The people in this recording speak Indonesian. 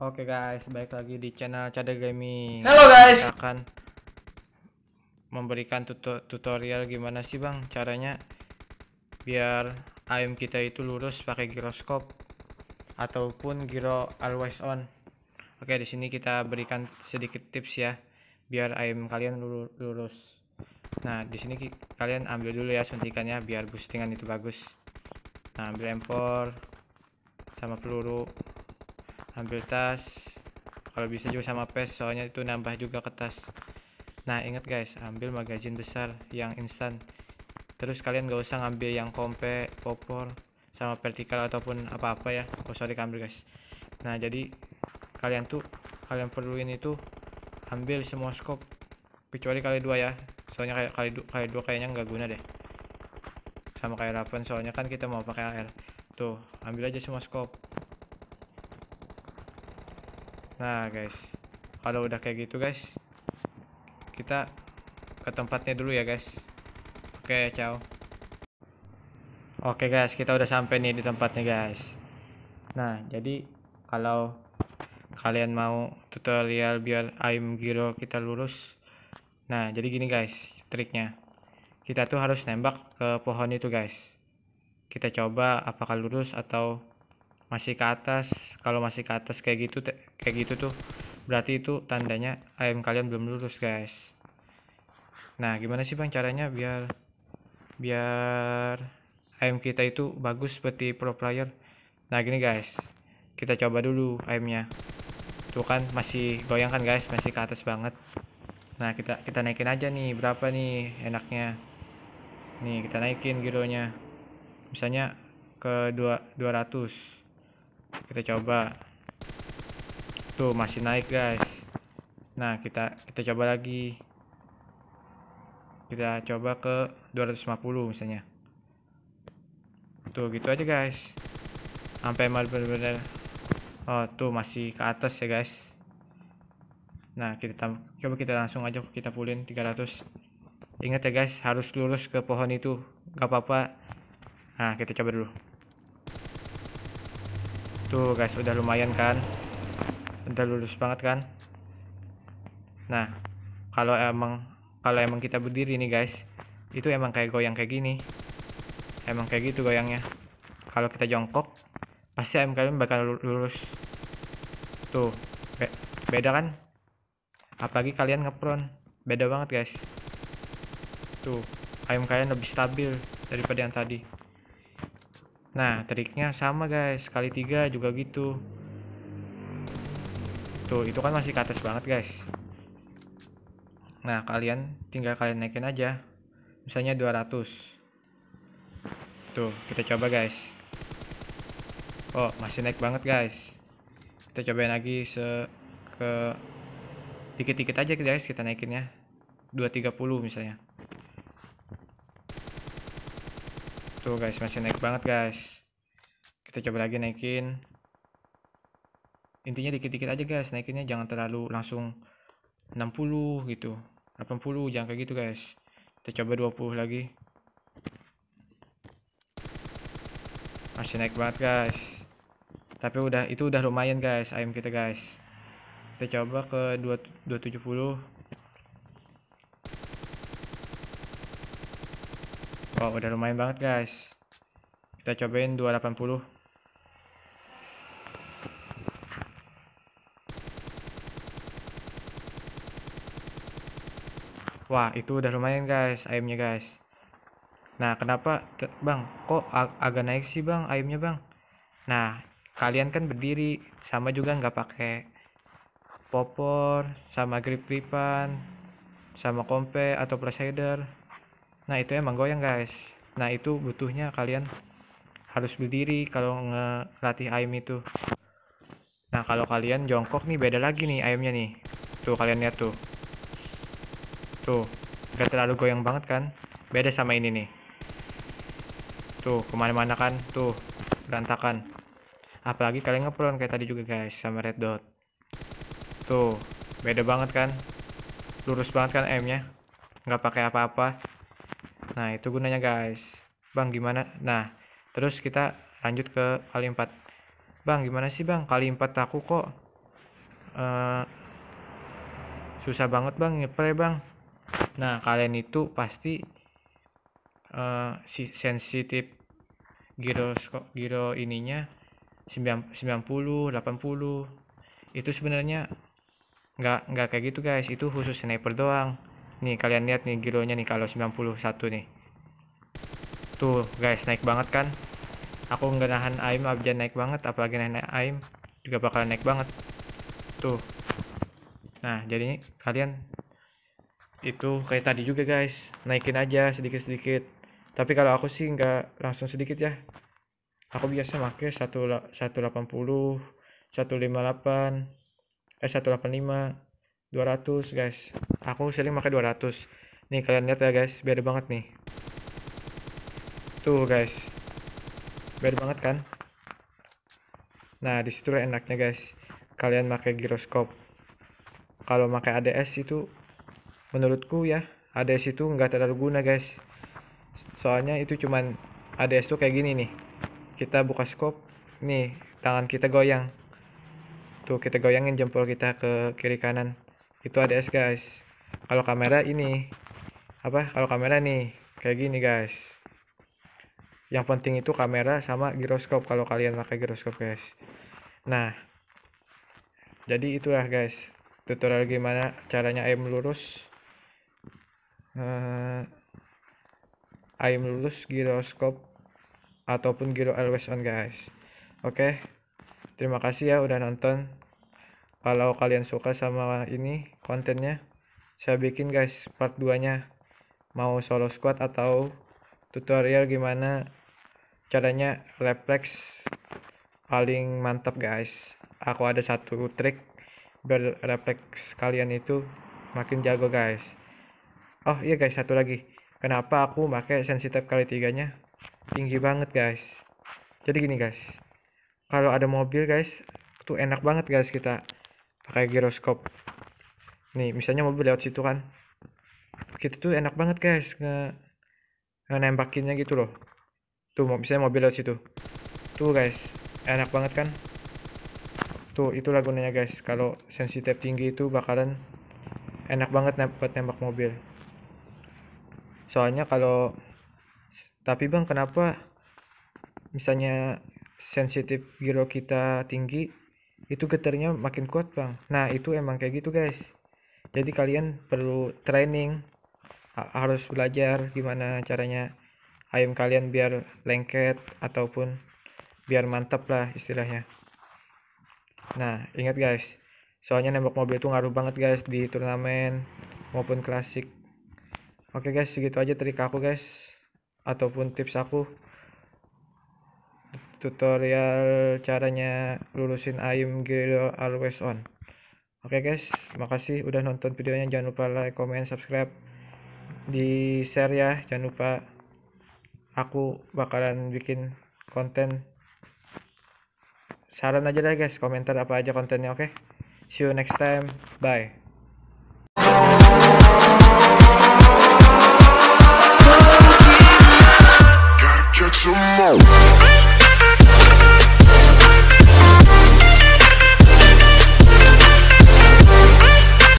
Oke okay guys, balik lagi di channel Cade Gaming. Halo guys. Kita akan memberikan tuto tutorial gimana sih bang caranya biar ayam kita itu lurus pakai giroskop ataupun giro always on. Oke, okay, di sini kita berikan sedikit tips ya biar ayam kalian lurus. Nah, di sini kalian ambil dulu ya suntikannya biar boostingan itu bagus ambil empor sama peluru ambil tas kalau bisa juga sama pes soalnya itu nambah juga ke tas nah ingat guys ambil magazin besar yang instan terus kalian gak usah ngambil yang kompe popor sama vertikal ataupun apa-apa ya oh sorry ambil guys nah jadi kalian tuh kalian perluin itu ambil semua scope kecuali kali dua ya soalnya kayak kali dua kayaknya nggak guna deh sama kayak Raven soalnya kan kita mau pakai AR tuh ambil aja semua scope nah guys kalau udah kayak gitu guys kita ke tempatnya dulu ya guys oke ciao oke guys kita udah sampai nih di tempatnya guys nah jadi kalau kalian mau tutorial biar aim giro kita lurus nah jadi gini guys triknya kita tuh harus nembak ke pohon itu guys kita coba apakah lurus atau masih ke atas kalau masih ke atas kayak gitu kayak gitu tuh berarti itu tandanya ayam kalian belum lurus guys nah gimana sih bang caranya biar biar ayam kita itu bagus seperti pro player nah gini guys kita coba dulu ayamnya tuh kan masih goyang kan guys masih ke atas banget nah kita kita naikin aja nih berapa nih enaknya nih kita naikin gironya misalnya ke 200 kita coba tuh masih naik guys nah kita kita coba lagi kita coba ke 250 misalnya tuh gitu aja guys sampai benar-benar oh tuh masih ke atas ya guys nah kita coba kita langsung aja kita pulin 300 ingat ya guys harus lurus ke pohon itu gak apa-apa nah kita coba dulu tuh guys udah lumayan kan udah lurus banget kan nah kalau emang kalau emang kita berdiri nih guys itu emang kayak goyang kayak gini emang kayak gitu goyangnya kalau kita jongkok pasti ayam kalian bakal lurus tuh be beda kan apalagi kalian ngepron beda banget guys Tuh, ayam kalian lebih stabil daripada yang tadi. Nah, triknya sama guys, kali tiga juga gitu. Tuh, itu kan masih ke atas banget guys. Nah, kalian tinggal kalian naikin aja. Misalnya 200. Tuh, kita coba guys. Oh, masih naik banget guys. Kita cobain lagi se ke dikit-dikit aja guys kita naikin ya 230 misalnya. tuh guys masih naik banget guys kita coba lagi naikin intinya dikit-dikit aja guys naikinnya jangan terlalu langsung 60 gitu 80 jangan kayak gitu guys kita coba 20 lagi masih naik banget guys tapi udah itu udah lumayan guys ayam kita guys kita coba ke 270 Wow, udah lumayan banget guys. Kita cobain 280. Wah, itu udah lumayan guys, ayamnya guys. Nah, kenapa Bang, kok ag agak naik sih Bang ayamnya Bang? Nah, kalian kan berdiri, sama juga nggak pakai popor, sama grip-gripan, sama kompe atau presider nah itu emang goyang guys nah itu butuhnya kalian harus berdiri kalau ngelatih ayam itu nah kalau kalian jongkok nih beda lagi nih ayamnya nih tuh kalian lihat tuh tuh gak terlalu goyang banget kan beda sama ini nih tuh kemana-mana kan tuh berantakan apalagi kalian ngepron kayak tadi juga guys sama red dot tuh beda banget kan lurus banget kan ayamnya nggak pakai apa-apa nah itu gunanya guys bang gimana nah terus kita lanjut ke kali 4 bang gimana sih bang kali 4 aku kok uh, susah banget bang ngepre ya, bang nah kalian itu pasti uh, si sensitif giro giro ininya 90 80 itu sebenarnya nggak nggak kayak gitu guys itu khusus sniper doang Nih kalian lihat nih gironya nih kalau 91 nih. Tuh guys naik banget kan. Aku nggak nahan aim abjad naik banget apalagi nahan aim juga bakalan naik banget. Tuh. Nah, jadinya kalian itu kayak tadi juga guys, naikin aja sedikit-sedikit. Tapi kalau aku sih nggak langsung sedikit ya. Aku biasa pakai 180 158 eh 185 200 guys aku sering pakai 200 nih kalian lihat ya guys beda banget nih tuh guys beda banget kan nah disitu enaknya guys kalian pakai giroskop kalau pakai ADS itu menurutku ya ADS itu nggak terlalu guna guys soalnya itu cuman ADS tuh kayak gini nih kita buka scope nih tangan kita goyang tuh kita goyangin jempol kita ke kiri kanan itu ADS guys kalau kamera ini apa kalau kamera nih kayak gini guys yang penting itu kamera sama giroskop kalau kalian pakai giroskop guys nah jadi itulah guys tutorial gimana caranya aim lurus uh, aim lurus giroskop ataupun giro always on guys oke okay. terima kasih ya udah nonton kalau kalian suka sama ini kontennya saya bikin guys part 2 nya mau solo squad atau tutorial gimana caranya reflex paling mantap guys aku ada satu trik biar refleks kalian itu makin jago guys oh iya guys satu lagi kenapa aku pakai sensitif kali tiganya tinggi banget guys jadi gini guys kalau ada mobil guys tuh enak banget guys kita pakai giroskop nih misalnya mobil lewat situ kan kita tuh enak banget guys nge, nembakinnya gitu loh tuh misalnya mobil lewat situ tuh guys enak banget kan tuh itulah gunanya guys kalau sensitif tinggi itu bakalan enak banget buat nembak mobil soalnya kalau tapi bang kenapa misalnya sensitif giro kita tinggi itu getarnya makin kuat bang nah itu emang kayak gitu guys jadi kalian perlu training harus belajar gimana caranya ayam kalian biar lengket ataupun biar mantap lah istilahnya nah ingat guys soalnya nembak mobil itu ngaruh banget guys di turnamen maupun klasik oke guys segitu aja trik aku guys ataupun tips aku tutorial caranya lulusin AIM Grillo Always On. Oke okay guys, makasih udah nonton videonya. Jangan lupa like, comment, subscribe, di share ya. Jangan lupa aku bakalan bikin konten saran aja deh guys, komentar apa aja kontennya oke. Okay? See you next time. Bye.